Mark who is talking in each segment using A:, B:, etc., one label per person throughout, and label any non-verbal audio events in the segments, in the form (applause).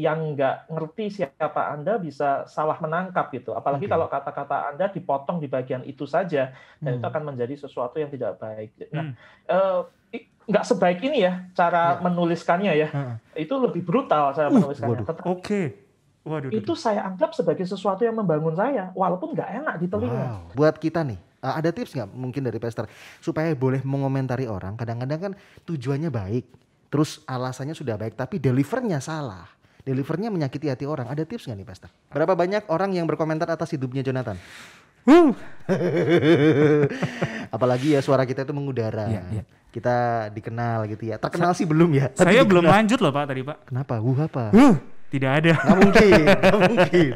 A: yang nggak ngerti siapa Anda bisa salah menangkap gitu. Apalagi okay. kalau kata-kata Anda dipotong di bagian itu saja, dan itu hmm. akan menjadi sesuatu yang tidak baik. Nah, nggak hmm. eh, sebaik ini ya cara ya. menuliskannya ya. Hmm. Itu lebih brutal cara uh, menuliskannya.
B: Oke. Okay.
A: Waduh, itu waduh. saya anggap sebagai sesuatu yang membangun saya, walaupun nggak enak di
C: telinga. Wow.
B: Buat kita nih, eh, ada tips nggak mungkin dari Pastor supaya boleh mengomentari orang? Kadang-kadang kan tujuannya baik, terus alasannya sudah baik, tapi delivernya salah delivernya menyakiti hati orang. Ada tips nggak nih Pastor? Berapa banyak orang yang berkomentar atas hidupnya Jonathan? (laughs) Apalagi ya suara kita itu mengudara. Yeah, yeah. Kita dikenal gitu ya. Terkenal Sa sih belum ya. saya dikenal. belum lanjut loh Pak tadi Pak. Kenapa? Wuh apa? Uh. Tidak ada. (laughs) Gak mungkin, (laughs) gak mungkin.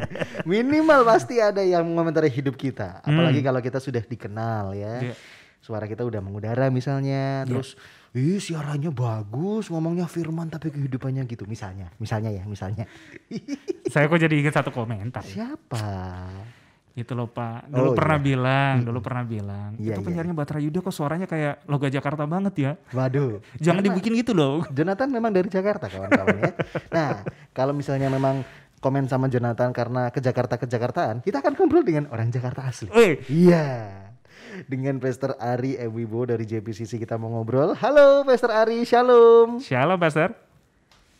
B: Minimal pasti ada yang mengomentari hidup kita. Apalagi hmm. kalau kita sudah dikenal ya. Yeah. Suara kita udah mengudara misalnya. Yeah. Terus ih siarannya bagus, ngomongnya firman tapi kehidupannya gitu misalnya, misalnya ya, misalnya. (laughs) Saya kok jadi ingat satu komentar. Ya. Siapa? Itu loh Pak, oh, dulu oh, pernah
C: iya. bilang, dulu pernah bilang. Iya, itu penyiarnya
B: iya. Batra Yuda kok suaranya kayak logo Jakarta banget ya. Waduh. Jangan dibikin gitu loh. (laughs) Jonathan memang dari Jakarta kawan-kawan ya. Nah, kalau misalnya memang komen sama Jonathan karena ke Jakarta ke Jakartaan, kita akan ngobrol dengan orang Jakarta asli. Eh. Iya. Yeah dengan Pastor Ari Ewibo dari JPCC kita mau ngobrol. Halo Pastor Ari, Shalom. Shalom Pastor.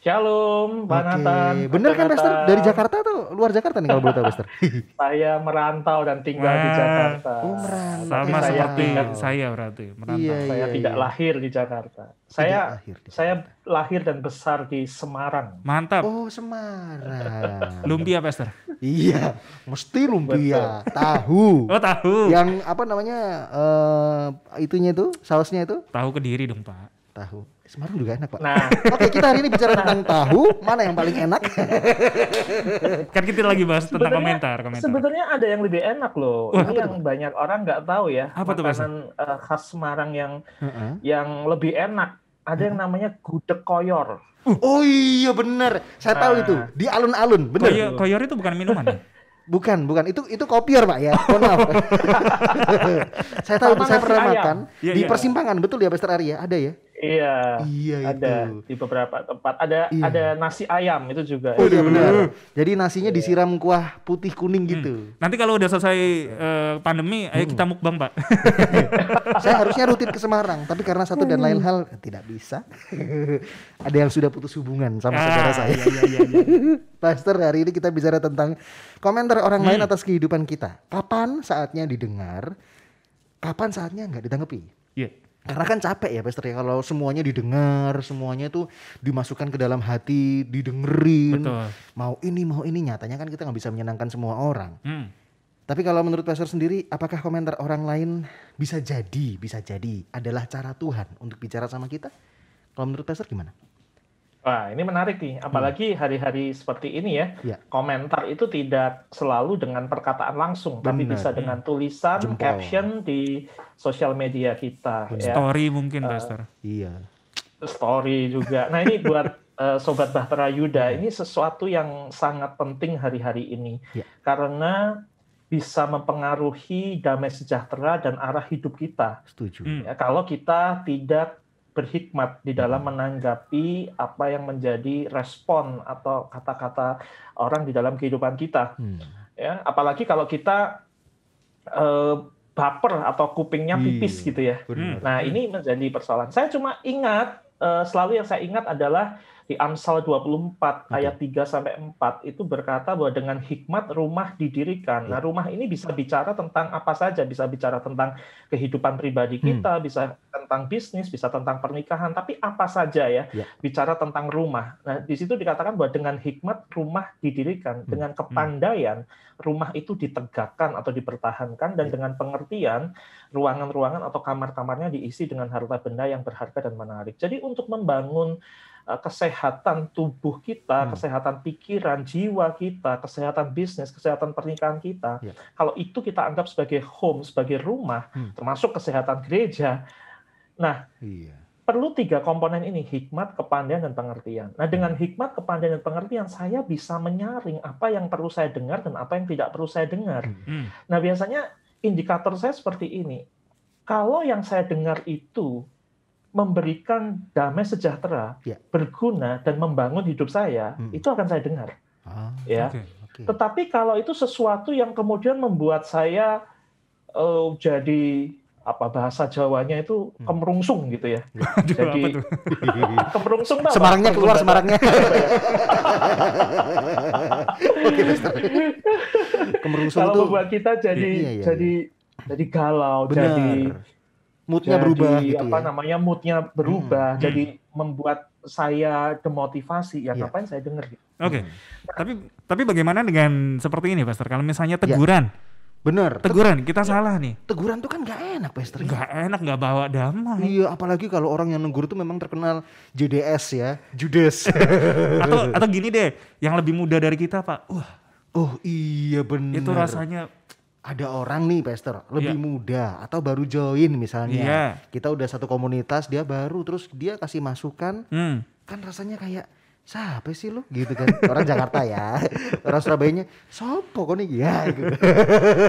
B: Shalom, Pak okay. Bener kan, Pastor? Dari Jakarta atau luar Jakarta nih kalau boleh tahu, Pastor? (laughs) saya merantau dan tinggal Wah, di Jakarta. Oh, merantau. Sama saya seperti tinggal. saya
A: berarti, merantau. Iya, saya iya, tidak iya. lahir di
C: Jakarta. Saya lahir di
A: Jakarta. saya lahir dan besar di Semarang.
C: Mantap. Oh, Semarang. lumpia, Pastor. iya,
B: mesti lumpia.
C: Tahu.
B: Oh, tahu. Yang apa namanya? Uh, itunya itu, sausnya itu? Tahu Kediri dong, Pak. Tahu. Eh, Semarang juga enak, Pak. Nah, (laughs) oke kita hari ini bicara nah. tentang tahu, mana yang paling enak?
C: (laughs) kan kita lagi bahas tentang sebenernya, komentar, komentar.
A: Sebenarnya ada yang lebih enak loh. Uh, ini yang itu? banyak orang nggak tahu ya. Apa makanan uh, khas Semarang yang uh -huh. yang
B: lebih enak. Ada yang namanya gudeg koyor. Uh. Oh iya bener, saya nah. tahu itu. Di alun-alun, bener. Koyor, koyor itu bukan minuman ya? (laughs) Bukan, bukan. Itu itu kopior, Pak ya. Oh, maaf. saya tahu Sama saya pernah ayam. makan ya, di ya. persimpangan, betul ya, Mister Arya? Ada ya? Iya, iya ada itu.
A: di beberapa tempat. Ada iya. ada nasi ayam itu juga.
B: Oh, iya benar. Jadi nasinya iya. disiram kuah putih kuning hmm. gitu.
C: Nanti kalau udah selesai uh, pandemi, hmm. ayo kita mukbang, Pak.
B: (laughs) Saya harusnya rutin ke Semarang, tapi karena satu dan lain hal tidak bisa. (laughs) ada yang sudah putus hubungan sama ah, saudara saya. Iya, iya, iya. iya. (laughs) Pastor, hari ini kita bicara tentang komentar orang hmm. lain atas kehidupan kita. Kapan saatnya didengar? Kapan saatnya nggak ditanggapi? Iya. Yeah karena kan capek ya Pastor ya kalau semuanya didengar, semuanya itu dimasukkan ke dalam hati, didengerin. Betul. Mau ini mau ini nyatanya kan kita nggak bisa menyenangkan semua orang. Hmm. Tapi kalau menurut Pastor sendiri, apakah komentar orang lain bisa jadi, bisa jadi adalah cara Tuhan untuk bicara sama kita? Kalau menurut Pastor gimana?
A: Wah, ini menarik nih. Hmm. Apalagi hari-hari seperti ini ya, ya, komentar itu tidak selalu dengan perkataan langsung, Benar. tapi bisa dengan tulisan, Jempol. caption di sosial media kita. Ya. Story
B: mungkin, uh, Iya.
A: Story juga. Nah ini buat uh, Sobat Bahtera Yuda, iya. ini sesuatu yang sangat penting hari-hari ini. Ya. Karena bisa mempengaruhi damai sejahtera dan arah hidup kita. Setuju. Hmm. Ya, kalau kita tidak berhikmat di dalam hmm. menanggapi apa yang menjadi respon atau kata-kata orang di dalam kehidupan kita. Hmm. Ya, apalagi kalau kita eh, baper atau kupingnya iya, pipis hmm. gitu ya. Benar. Nah, ini menjadi persoalan. Saya cuma ingat eh, selalu yang saya ingat adalah di Amsal 24 ayat 3 sampai 4 itu berkata bahwa dengan hikmat rumah didirikan. Iya. Nah, rumah ini bisa bicara tentang apa saja, bisa bicara tentang kehidupan pribadi hmm. kita, hmm. bisa tentang bisnis, bisa tentang pernikahan, tapi apa saja ya, yeah. bicara tentang rumah. Nah, di situ dikatakan bahwa dengan hikmat rumah didirikan, hmm. dengan hmm. kepandaian rumah itu ditegakkan atau dipertahankan dan yeah. dengan pengertian ruangan-ruangan atau kamar-kamarnya diisi dengan harta benda yang berharga dan menarik. Jadi untuk membangun Eh, kesehatan tubuh kita, hmm. kesehatan pikiran, jiwa kita, kesehatan bisnis, kesehatan pernikahan kita. Ya. Kalau itu kita anggap sebagai home, sebagai rumah, hmm. termasuk kesehatan gereja. Nah, iya. perlu tiga komponen ini, hikmat, kepandaian, dan pengertian. Nah, dengan hmm. hikmat, kepandaian, dan pengertian, saya bisa menyaring apa yang perlu saya dengar dan apa yang tidak perlu saya dengar. Hmm. hmm. Nah, biasanya indikator saya seperti ini. Kalau yang saya dengar itu memberikan damai sejahtera, ya. berguna dan membangun hidup saya, hmm. itu akan saya dengar. Ah, ya. Okay, okay. Tetapi kalau itu sesuatu yang kemudian membuat saya uh, jadi apa bahasa Jawanya itu hmm. kemerungsung gitu ya. ya. (laughs) Aduh, jadi
B: kemerungsung apa? (laughs) Semarangnya keluar Semarangnya. (laughs)
A: kemerungsung Kalau itu membuat kita jadi iya, iya, iya. jadi jadi galau, Bener. jadi
B: moodnya jadi, berubah gitu apa ya.
A: namanya moodnya berubah hmm. hmm. jadi hmm. membuat saya demotivasi ya yeah. saya denger gitu.
B: Oke. Okay. hmm.
C: tapi tapi bagaimana dengan seperti ini Pastor? Kalau misalnya iya. teguran yeah. Bener. Teguran, kita ya, salah nih.
B: Teguran tuh kan gak enak, Pastor. Gak enak, gak bawa damai. Iya, apalagi kalau orang yang negur tuh memang terkenal JDS ya. Judes. (laughs) atau atau gini deh, yang lebih muda dari kita, Pak. Wah, Oh iya benar. Itu rasanya ada orang nih pastor lebih yeah. muda atau baru join misalnya yeah. kita udah satu komunitas dia baru terus dia kasih masukan hmm. kan rasanya kayak siapa sih lu gitu kan orang Jakarta ya orang Surabaya nya sopo kok nih ya gitu.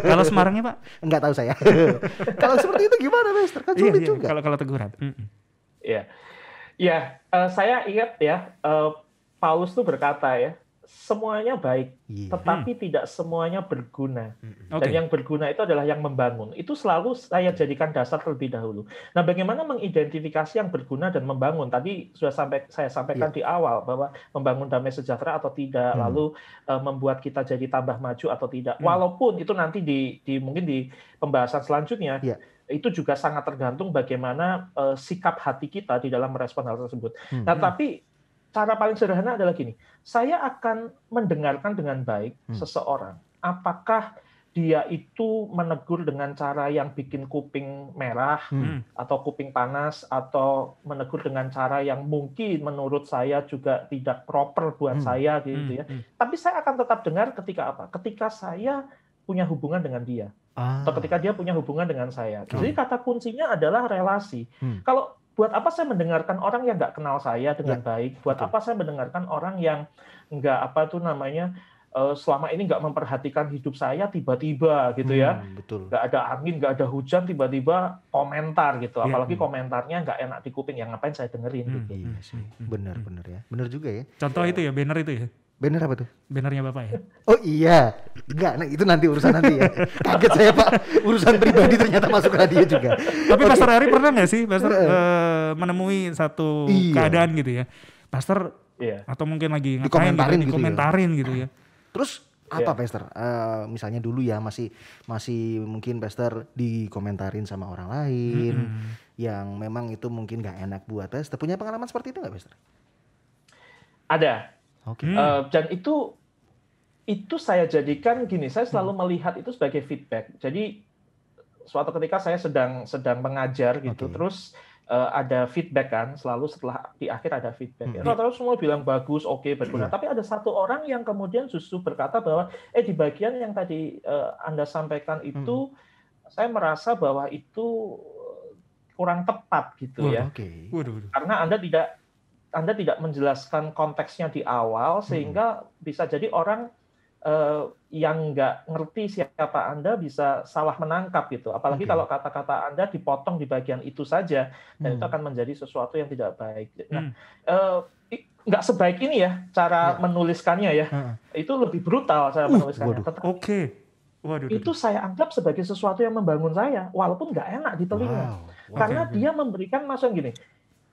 B: kalau Semarangnya pak nggak tahu saya (laughs) kalau seperti itu gimana pastor kan iya, sulit yeah, yeah. juga kalau kalau teguran hmm, hmm. Iya, mm
A: -mm. yeah. ya uh, eh, saya ingat ya uh, Paulus tuh berkata ya semuanya baik, yeah. tetapi hmm. tidak semuanya berguna. Okay. Dan yang berguna itu adalah yang membangun. Itu selalu saya iya. jadikan dasar terlebih dahulu. Nah, bagaimana mengidentifikasi yang berguna dan membangun? Tadi sudah sampai saya sampaikan yeah. di awal bahwa membangun damai sejahtera atau tidak, hmm. lalu uh, membuat kita jadi tambah maju atau tidak. Hmm. Walaupun itu nanti di, di mungkin di pembahasan selanjutnya. Yeah itu juga sangat tergantung bagaimana uh, sikap hati kita di dalam merespon hal tersebut. Hmm. Nah, tapi cara paling sederhana adalah gini. Saya akan mendengarkan dengan baik hmm. seseorang. Apakah dia itu menegur dengan cara yang bikin kuping merah hmm. atau kuping panas atau menegur dengan cara yang mungkin menurut saya juga tidak proper buat hmm. saya gitu hmm. ya. Hmm. Tapi saya akan tetap dengar ketika apa? Ketika saya punya hubungan dengan dia. Ah. Atau ketika dia punya hubungan dengan saya. Oh. Jadi kata kuncinya adalah relasi. Hmm. Kalau buat apa saya mendengarkan orang yang nggak kenal saya dengan ya. baik? Buat Betul. apa saya mendengarkan orang yang nggak apa tuh namanya eh, selama ini nggak memperhatikan hidup saya tiba-tiba gitu ya hmm, nggak ada angin nggak ada hujan tiba-tiba komentar gitu ya, apalagi hmm. komentarnya nggak enak di kuping yang
B: ngapain saya dengerin hmm, gitu iya sih benar-benar hmm. hmm. ya benar juga ya contoh
C: ya. itu ya banner itu ya Banner apa tuh? Bannernya Bapak ya? Oh iya. Enggak, nah, itu nanti urusan nanti ya. Kaget saya Pak, urusan pribadi ternyata masuk radio juga. Tapi okay. Pastor Ari pernah nggak sih Pastor uh, menemui satu iya. keadaan gitu ya? Pastor iya. atau mungkin lagi ngapain dikomentarin gitu, dikomentarin ya? gitu, ya. gitu ya.
B: Terus apa yeah. Pastor? Uh, misalnya dulu ya masih masih mungkin Pastor dikomentarin sama orang lain mm -hmm. yang memang itu mungkin nggak enak buat Pastor. Punya pengalaman seperti itu nggak Pastor?
A: Ada, Okay. Uh, hmm. ehm, dan itu itu saya jadikan gini, saya hmm. selalu hmm. melihat itu sebagai feedback. Jadi suatu ketika saya sedang sedang mengajar gitu, okay. terus uh, ada feedback kan, selalu setelah di akhir ada feedback. Ya. Hmm. Ya. Terus semua bilang bagus, oke, okay, berguna. Hmm. Tapi ada satu orang yang kemudian justru berkata bahwa eh di bagian yang tadi uh, Anda sampaikan itu hmm. saya merasa bahwa itu kurang tepat gitu oh, ya. Okay. Karena Anda tidak anda tidak menjelaskan konteksnya di awal hmm. sehingga hmm. bisa jadi orang uh, yang nggak ngerti siapa Anda bisa salah menangkap gitu. Apalagi okay. kalau kata-kata Anda dipotong di bagian itu saja dan itu hmm. akan menjadi sesuatu yang tidak baik. Nah, hmm. uh, nggak sebaik ini ya cara ya. menuliskannya ya.
C: Hmm. Itu lebih brutal cara uh, menuliskannya. Oke. Okay. Waduh, itu
A: saya anggap sebagai sesuatu yang membangun saya, walaupun nggak enak di telinga, wow. karena dia memberikan masukan gini,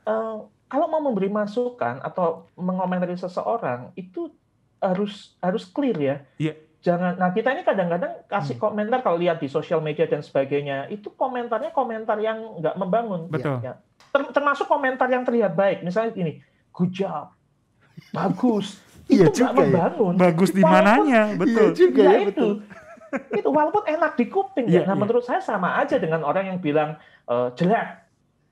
A: uh, kalau mau memberi masukan atau mengomentari seseorang itu harus harus clear ya. Iya. Jangan. Nah kita ini kadang-kadang kasih hmm. komentar kalau lihat di sosial media dan sebagainya itu komentarnya komentar yang nggak membangun. Iya, betul. Ya. Termasuk komentar yang terlihat baik. Misalnya ini, good job, bagus. (laughs)
B: Iya
C: itu juga ya. membangun. Ya. Bagus di mananya, iya, betul. Iya juga ya, ya
A: betul. Itu itu walaupun enak di kuping ya. ya. Nah iya. menurut saya sama aja dengan orang yang bilang e, jelek,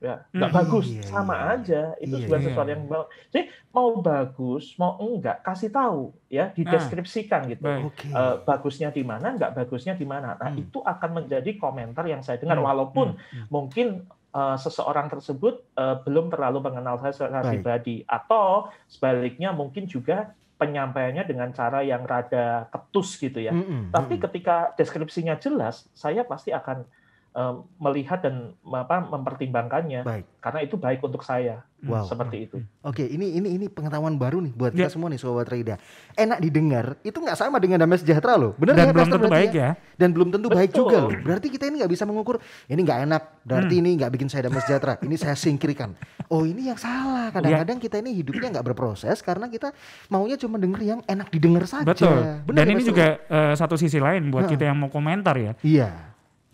A: ya hmm. nggak mm, bagus iya, iya sama iya. aja itu iya, bukan iya. sesuatu yang jadi mau bagus mau enggak kasih tahu ya hmm. dideskripsikan ah, gitu okay. uh, eh, bagusnya di mana nggak bagusnya di mana nah mm. itu akan menjadi komentar yang saya dengar mm. walaupun mm. mungkin uh, seseorang tersebut uh, belum terlalu mengenal saya secara Baik. pribadi atau sebaliknya mungkin juga penyampaiannya dengan cara yang rada ketus gitu ya. Mm -hmm. Tapi ketika deskripsinya jelas, saya pasti akan Eh, melihat dan apa mempertimbangkannya baik. karena itu baik untuk
B: saya wow. seperti itu. Oke, ini ini ini pengetahuan baru nih buat ya. kita semua nih sobat Rida. Enak didengar itu nggak sama dengan damai sejahtera loh. Benar Dan ya, belum tentu baik ya? ya. Dan belum tentu Betul. baik juga loh. Berarti kita ini nggak bisa mengukur ini nggak enak, berarti hmm. ini nggak bikin saya damai sejahtera. ini saya singkirkan. Oh, ini yang salah. Ya. Kadang-kadang ya. kita ini hidupnya nggak berproses karena kita maunya cuma denger yang enak didengar saja. Betul. Bener Dan ya, ini juga
C: uh, satu sisi lain buat nah. kita yang mau komentar ya. Iya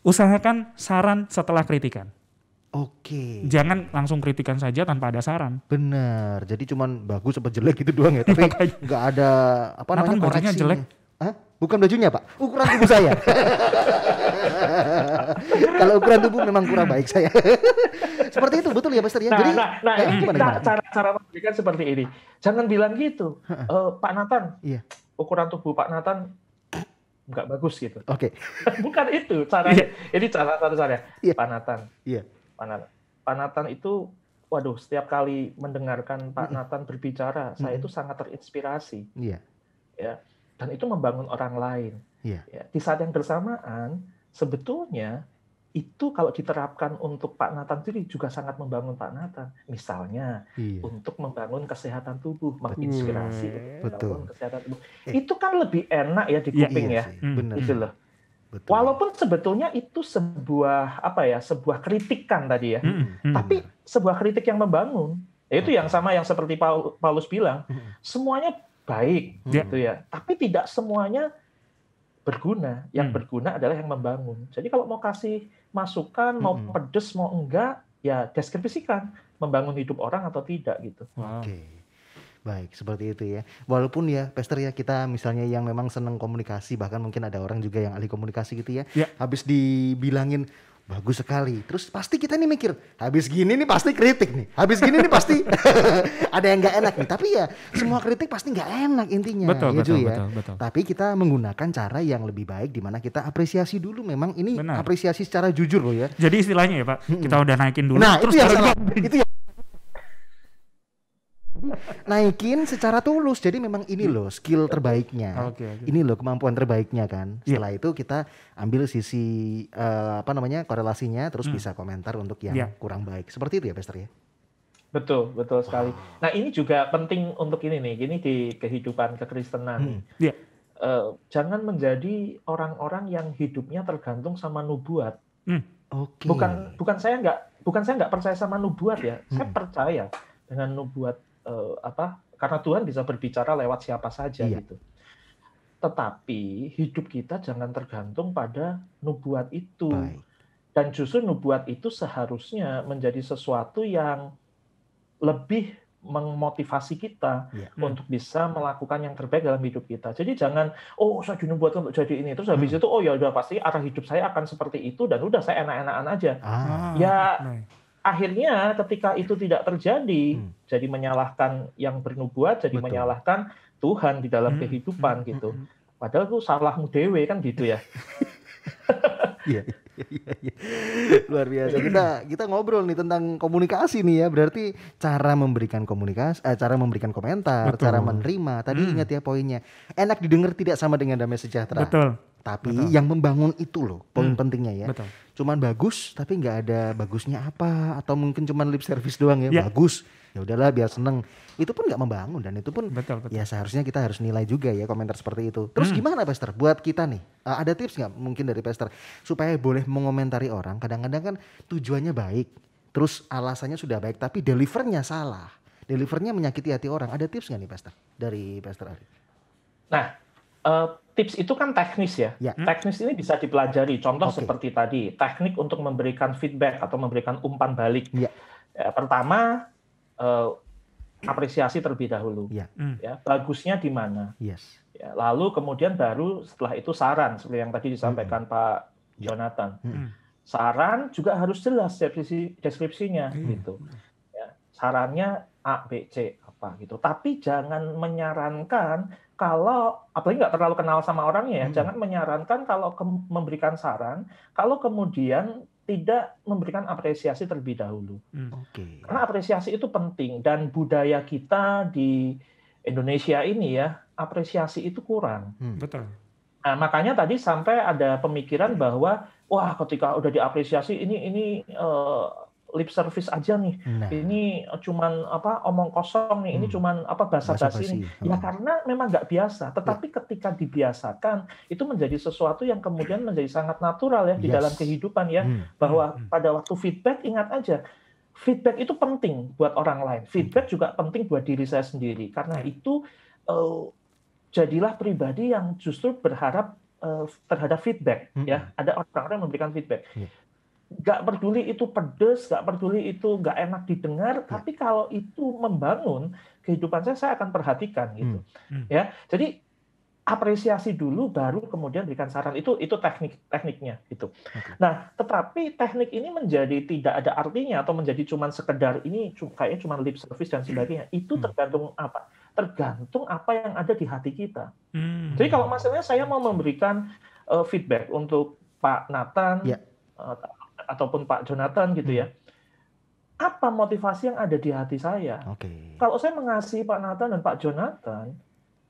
C: usahakan saran setelah kritikan.
B: Oke.
C: Jangan langsung kritikan saja
B: tanpa ada saran. Benar. Jadi cuman bagus apa jelek gitu doang ya. (laughs) Tapi nggak ada apa Nathan namanya koreksinya. jelek. Hah? Bukan bajunya pak, ukuran tubuh saya. (laughs) Kalau ukuran tubuh memang kurang baik saya. (laughs) seperti itu betul ya Pak ya. Nah, Jadi, nah, nah eh, ini gimana, gimana? cara
A: cara memberikan seperti ini. Jangan bilang gitu, uh, Pak Nathan. Iya. Ukuran tubuh Pak Nathan
B: nggak bagus gitu. Oke. Okay.
A: (laughs) Bukan itu caranya. Yeah. Ini cara cara saya. Yeah. Panatan. Iya. Yeah. Panatan. Panatan itu, waduh, setiap kali mendengarkan Pak Nathan berbicara, mm -hmm. saya itu sangat terinspirasi. Iya. Yeah. Ya. Dan itu membangun orang lain. Iya. Yeah. Di saat yang bersamaan, sebetulnya itu kalau diterapkan untuk Pak Nathan sendiri juga sangat membangun Pak Nathan. Misalnya iya. untuk membangun kesehatan tubuh, menginspirasi hmm, betul. kesehatan tubuh. Eh. Itu kan lebih enak ya di iya kuping iya, iya ya. Sih, benar. Gitu betul. Walaupun sebetulnya itu sebuah apa ya, sebuah kritikan tadi ya. Hmm, hmm. Tapi sebuah kritik yang membangun. Itu yang sama yang seperti Paulus bilang, semuanya baik hmm. gitu ya. Tapi tidak semuanya berguna. Yang hmm. berguna adalah yang membangun. Jadi kalau mau kasih masukan mau hmm. pedes mau enggak ya deskripsikan membangun hidup
B: orang atau tidak gitu. Oke. Okay. Baik, seperti itu ya. Walaupun ya, Pester ya kita misalnya yang memang senang komunikasi, bahkan mungkin ada orang juga yang ahli komunikasi gitu ya. ya. Habis dibilangin, bagus sekali. Terus pasti kita nih mikir, habis gini nih pasti kritik nih. Habis gini nih pasti (laughs) ada yang nggak enak nih. Tapi ya semua kritik pasti nggak enak intinya. Betul, ya, betul, ya. betul, betul. Tapi kita menggunakan cara yang lebih baik di mana kita apresiasi dulu memang ini Benar. apresiasi secara jujur loh ya. Jadi
C: istilahnya ya Pak, kita udah naikin
B: dulu. Nah terus itu yang salah. Itu yang naikin secara tulus. Jadi memang ini hmm. loh skill terbaiknya. Okay, okay. Ini loh kemampuan terbaiknya kan. Iya. Setelah itu kita ambil sisi uh, apa namanya korelasinya, terus hmm. bisa komentar untuk yang yeah. kurang baik. Seperti itu ya, pastor ya.
A: Betul, betul sekali. Wow. Nah ini juga penting untuk ini nih. Ini di kehidupan kekristenan. Hmm. Yeah. Uh, iya. eh, jangan menjadi orang-orang yang hidupnya tergantung sama nubuat. Hmm. Okay. Bukan, bukan saya nggak, bukan saya nggak percaya sama nubuat ya. Hmm. Saya percaya dengan nubuat uh, apa karena Tuhan bisa berbicara lewat siapa saja iya. gitu. Tetapi hidup kita jangan tergantung pada nubuat itu. Baik. Dan justru nubuat itu seharusnya menjadi sesuatu yang lebih memotivasi kita ya. untuk bisa melakukan yang terbaik dalam hidup kita. Jadi jangan oh saya nubuat untuk jadi ini terus habis hmm. itu oh ya udah pasti arah hidup saya akan seperti itu dan udah saya enak-enakan aja. Ah, ya nah akhirnya ketika itu tidak terjadi, hmm. jadi menyalahkan yang bernubuat, jadi Betul. menyalahkan Tuhan di dalam hmm. kehidupan hmm. gitu. Hmm, hmm. Padahal itu salahmu dewe kan gitu ya. (laughs)
B: Iya, iya, iya, iya. Luar biasa. Kita kita ngobrol nih tentang komunikasi nih ya. Berarti cara memberikan komunikasi, eh, cara memberikan komentar, Betul. cara menerima. Tadi hmm. ingat ya poinnya. Enak didengar tidak sama dengan damai sejahtera. Betul. Tapi Betul. yang membangun itu loh poin hmm. pentingnya ya. Betul cuman bagus tapi nggak ada bagusnya apa atau mungkin cuman lip service doang ya, ya. bagus ya udahlah biar seneng itu pun nggak membangun dan itu pun betul, betul. ya seharusnya kita harus nilai juga ya komentar seperti itu terus hmm. gimana Pester buat kita nih eh, ada tips nggak mungkin dari Pester supaya boleh mengomentari orang kadang-kadang kan tujuannya baik terus alasannya sudah baik tapi delivernya salah delivernya menyakiti hati orang ada tips nggak nih Pester dari Pester
A: Nah uh, tips itu kan teknis ya. ya. Hmm? Teknis ini bisa dipelajari. Contoh okay. seperti tadi, teknik untuk memberikan feedback atau memberikan umpan balik. Ya. Ya, pertama, eh, apresiasi terlebih dahulu. Ya. Hmm. ya bagusnya di mana? Yes. Ya, lalu kemudian baru setelah itu saran seperti yang tadi disampaikan hmm. Pak ya. Jonathan. Hmm. hmm. Saran juga harus jelas deskripsi deskripsinya hmm. gitu. Ya, sarannya A, B, C apa gitu. Tapi jangan menyarankan kalau apalagi nggak terlalu kenal sama orangnya ya, hmm. jangan menyarankan kalau ke, memberikan saran kalau kemudian tidak memberikan apresiasi terlebih dahulu.
C: Hmm. okay.
A: Karena apresiasi itu penting dan budaya kita di Indonesia ini ya apresiasi itu kurang. Hmm, betul. Nah, makanya tadi sampai ada pemikiran bahwa wah ketika udah diapresiasi ini ini eh, lip service aja nih. Nah. Ini cuman apa omong kosong nih, hmm. ini cuman apa basa-basi nih. Hmm. Ya karena memang nggak biasa, ya. tetapi ya. ketika dibiasakan itu menjadi sesuatu yang kemudian menjadi sangat natural ya yes. di dalam kehidupan ya hmm. bahwa hmm. hmm. pada waktu feedback ingat aja feedback itu penting buat orang lain. Hmm. Feedback hmm. juga penting buat diri saya sendiri karena ya. itu uh, jadilah pribadi yang justru berharap eh, terhadap feedback hmm. ya. Ada orang-orang yang memberikan feedback. Hmm nggak peduli itu pedes, nggak peduli itu nggak enak didengar, ya. tapi kalau itu membangun kehidupan saya, saya akan perhatikan gitu, hmm. Hmm. ya. Jadi apresiasi dulu, baru kemudian berikan saran itu itu teknik tekniknya gitu. Okay. Nah, tetapi teknik ini menjadi tidak ada artinya atau menjadi cuma sekedar ini kayaknya cuma lip service dan sebagainya. Hmm. Itu hmm. tergantung apa? Tergantung apa yang ada di hati kita. Hmm. Jadi kalau maksudnya saya mau memberikan uh, feedback untuk Pak Nathan. Ya. Eh, ataupun Pak Jonathan gitu ya. Hmm. Apa motivasi yang ada di hati saya? Okay. Kalau saya mengasihi Pak Nathan dan Pak Jonathan,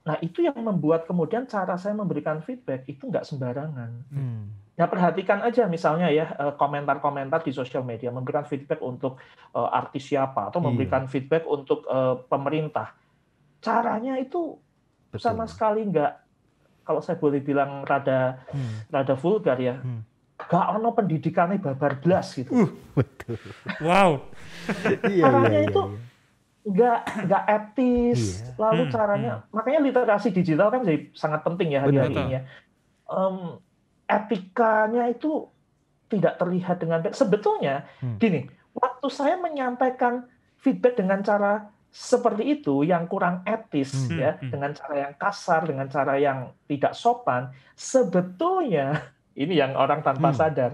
A: nah itu yang membuat kemudian cara saya memberikan feedback itu nggak sembarangan. Hmm. Nah perhatikan aja misalnya ya eh, komentar-komentar di sosial media memberikan feedback untuk eh, artis siapa atau iya. memberikan iya. feedback untuk eh, pemerintah. Caranya itu Betul. sama sekali nggak kalau saya boleh bilang rada hmm. rada vulgar ya. Hmm gak ono pendidikannya babar belas gitu. Uh, betul. Wow. Iya, caranya iya, itu iya, nggak nggak etis, iya. lalu hmm, caranya hmm. makanya literasi digital kan jadi sangat penting ya hari-hari ini ya. Um, etikanya itu tidak terlihat dengan baik. Sebetulnya hmm. gini, waktu saya menyampaikan feedback dengan cara seperti itu yang kurang etis hmm. ya, hmm. hmm. dengan cara yang kasar, dengan cara yang tidak sopan, sebetulnya ini yang orang tanpa hmm. sadar.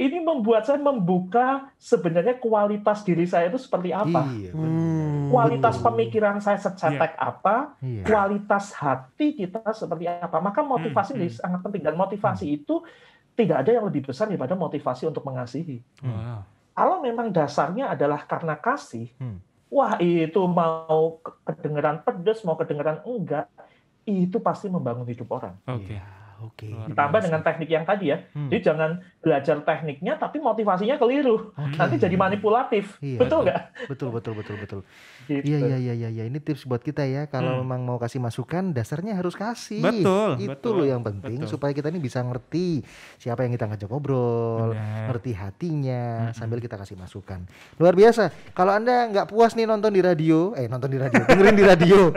A: Ini membuat saya membuka sebenarnya kualitas diri saya itu seperti apa. Iya, hmm. Kualitas pemikiran saya secetek yeah. apa, yeah. kualitas hati kita seperti apa. Maka motivasi hmm, hmm. sangat penting dan motivasi hmm. itu tidak ada yang lebih besar daripada motivasi untuk mengasihi. Hmm. Wow. Kalau memang dasarnya adalah karena kasih, hmm. wah itu mau kedengeran pedes, mau kedengeran enggak, itu pasti membangun hidup orang.
B: Okay. Iya. Oke. Okay.
C: Ditambah dengan
A: teknik yang tadi ya. Hmm. Jadi jangan belajar tekniknya tapi motivasinya keliru. Okay. Nanti jadi manipulatif. Iya, betul nggak?
B: Betul, betul, betul, betul. Gitu. Iya, iya, iya, iya, iya. Ini tips buat kita ya. Kalau hmm. memang mau kasih masukan, dasarnya harus kasih. Betul. Itu loh yang penting betul. supaya kita ini bisa ngerti siapa yang kita ngajak ngobrol, Bener. ngerti hatinya hmm. sambil kita kasih masukan. Luar biasa. Kalau Anda nggak puas nih nonton di radio, eh nonton di radio, dengerin di radio. (laughs)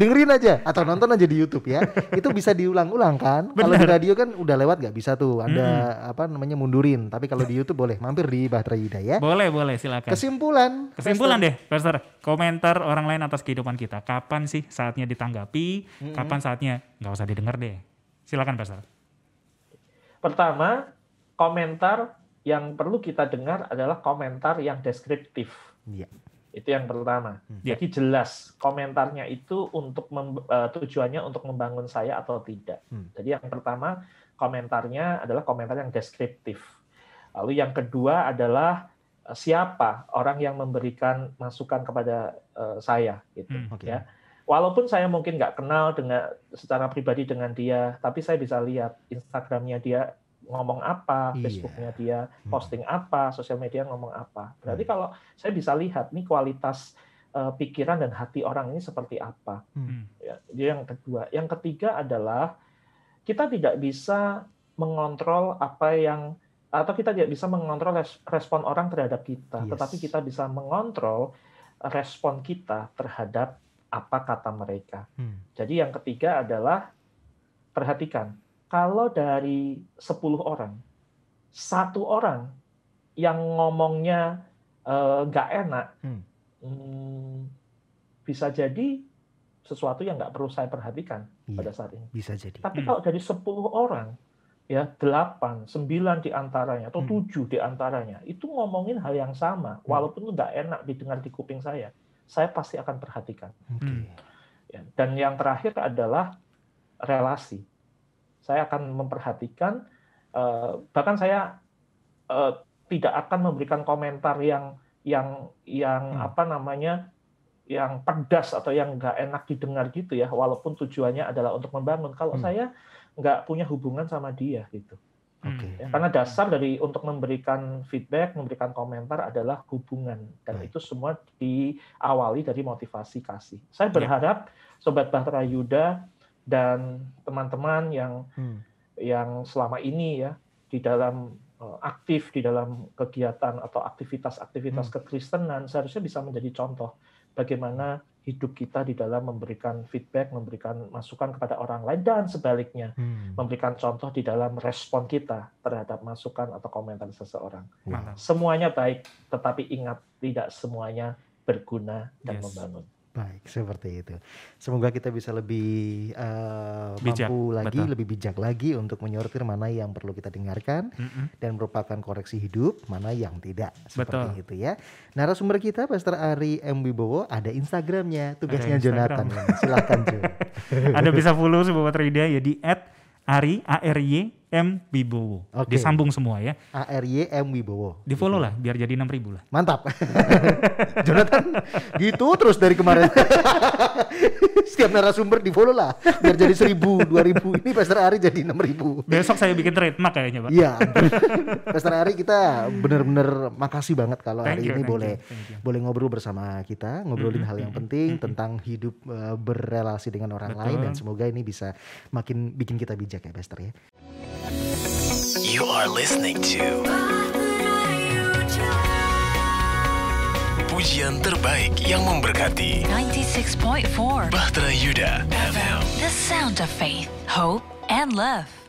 B: dengerin aja atau nonton aja di YouTube ya. Itu bisa diulang-ulang kan. Kalau di radio kan udah lewat gak bisa tuh. Anda hmm. apa namanya mundurin. Tapi kalau di YouTube boleh mampir di Bahtera ya
C: Boleh, boleh silakan. Kesimpulan. Kesimpulan Pastor. deh, Pastor. Komentar orang lain atas kehidupan kita. Kapan sih saatnya ditanggapi? Hmm. Kapan saatnya nggak usah didengar deh. Silakan Pastor.
A: Pertama, komentar yang perlu kita dengar adalah komentar yang deskriptif. Iya. Itu yang pertama. Hmm. Jadi jelas komentarnya itu untuk e, tujuannya untuk membangun saya atau tidak. Hmm. Jadi yang pertama komentarnya adalah komentar yang deskriptif. Lalu yang kedua adalah e, siapa orang yang memberikan masukan kepada e, saya gitu hmm, okay. ya. Walaupun saya mungkin nggak kenal dengan secara pribadi dengan dia, tapi saya bisa lihat Instagramnya dia ngomong apa, iya. Facebooknya dia hmm. posting apa, sosial media ngomong apa. Berarti hmm. kalau saya bisa lihat nih kualitas uh, pikiran dan hati orang ini seperti apa. Hmm. hmm. Ya, yang kedua, yang ketiga adalah kita tidak bisa mengontrol apa yang atau kita tidak bisa mengontrol respon orang terhadap kita, yes. tetapi kita bisa mengontrol respon kita terhadap apa kata mereka. Hmm. Jadi yang ketiga adalah perhatikan kalau dari 10 orang, satu orang yang ngomongnya eh, nggak uh, enak, hmm. Hmm, bisa jadi sesuatu yang nggak perlu saya perhatikan iya, pada saat ini.
B: Bisa jadi. Tapi hmm. kalau
A: dari 10 orang, ya 8, 9 di antaranya atau hmm. 7 di antaranya, itu ngomongin hal yang sama, hmm. walaupun itu nggak enak didengar di kuping saya, saya pasti akan perhatikan. Okay. Ya, dan yang terakhir adalah relasi saya akan memperhatikan eh, bahkan saya eh, tidak akan memberikan komentar yang yang yang hmm. apa namanya yang pedas atau yang nggak enak didengar gitu ya walaupun tujuannya adalah untuk membangun kalau hmm. saya nggak punya hubungan sama dia gitu
C: okay. Ya, karena
A: hmm. dasar dari untuk memberikan feedback memberikan komentar adalah hubungan dan itu semua diawali dari motivasi kasih saya ya. berharap sobat Bahtera Yuda dan teman-teman yang hmm. yang selama ini ya di dalam eh, aktif di dalam kegiatan atau aktivitas-aktivitas hmm. kekristenan seharusnya bisa menjadi contoh bagaimana hidup kita di dalam memberikan feedback, memberikan masukan kepada orang lain dan sebaliknya hmm. memberikan contoh di dalam respon kita terhadap masukan atau komentar seseorang. Wow. Semuanya baik, tetapi ingat tidak semuanya berguna dan yes. membangun.
B: Baik, seperti itu. Semoga kita bisa lebih uh, bijak, mampu lagi, betul. lebih bijak lagi untuk menyortir mana yang perlu kita dengarkan mm -hmm. dan merupakan koreksi hidup, mana yang tidak. Seperti betul. itu ya. Narasumber kita Pastor Ari M Wibowo ada Instagramnya, tugasnya ada Instagram. Jonathan. silahkan Jo. (laughs) Anda bisa
C: follow sebuah Rida ya di @ari a r y M Wibowo. Okay. Disambung
B: semua ya. A R Y M Wibowo. Di follow gitu. lah biar jadi 6000 lah. Mantap.
C: (laughs) Jonathan
B: gitu terus dari kemarin. (laughs) Setiap narasumber di follow lah biar jadi 1000, 2000. Ini Pastor Ari jadi 6000. Besok saya bikin trademark kayaknya, Pak. Iya. (laughs) Pastor Ari kita benar-benar makasih banget kalau hari you, ini boleh you, boleh ngobrol bersama kita, ngobrolin mm -hmm. hal yang mm-hmm. penting mm -hmm. tentang hidup uh, berrelasi dengan orang Betul. lain dan semoga ini bisa makin bikin kita bijak ya, Pastor ya.
C: You are listening to Pujian terbaik yang memberkati 96.4 Bahtera Yuda FM The sound of faith, hope, and love